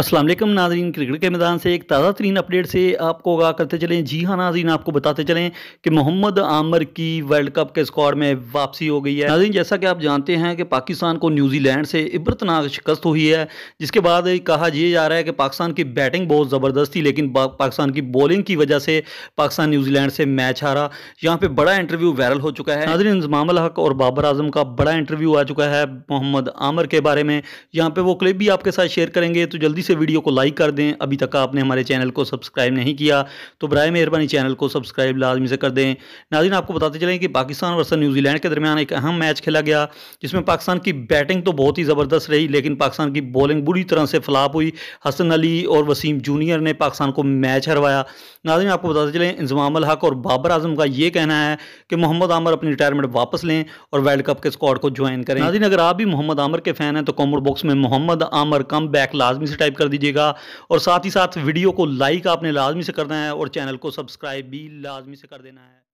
असलम नाजरीन क्रिकेट के मैदान से एक ताज़ा तरीन अपडेट से आपको आगा करते चलें जी हाँ नाजरीन आपको बताते चलें कि मोहम्मद आमर की वर्ल्ड कप के स्क्वाड में वापसी हो गई है नाजरीन जैसा कि आप जानते हैं कि पाकिस्तान को न्यूजीलैंड से इबरतनाक शिकस्त हुई है जिसके बाद कहा यह जा रहा है कि पाकिस्तान की बैटिंग बहुत ज़बरदस्त थी लेकिन पाकिस्तान की बॉलिंग की वजह से पाकिस्तान न्यूजीलैंड से मैच हारा यहाँ पर बड़ा इंटरव्यू वायरल हो चुका है नाजरीन जमाम हक और बाबर आजम का बड़ा इंटरव्यू आ चुका है मोहम्मद आमर के बारे में यहाँ पर वो क्लिप भी आपके साथ शेयर करेंगे तो जल्दी से वीडियो को लाइक कर दें अभी तक आपने हमारे चैनल को सब्सक्राइब नहीं किया तो बर मेहरबानी चैनल को सब्सक्राइब लाजमी से कर दें नाजिन आपको बताते चलें कि पाकिस्तान वर्ष न्यूजीलैंड के दरमियान एक अहम मैच खेला गया जिसमें पाकिस्तान की बैटिंग तो बहुत ही ज़बरदस्त रही लेकिन पाकिस्तान की बॉलिंग बुरी तरह से फ्लाप हुई हसन अली और वसीम जूनियर ने पाकिस्तान को मैच हरवाया नाजिन आपको बताते चलें इंजमाम हक और बाबर आजम का ये कहना है कि मोहम्मद आमर अपनी रिटायरमेंट वापस लें और वर्ल्ड कप के स्कॉड को ज्वाइन करें नाजिन अगर आप भी मोहम्मद आमर के फ़ैन हैं तो कॉमर बॉक्स में मोहम्मद आमर कम बैक लाजमी से सब्सक्राइब कर दीजिएगा और साथ ही साथ वीडियो को लाइक आपने लाजमी से करना है और चैनल को सब्सक्राइब भी लाजमी से कर देना है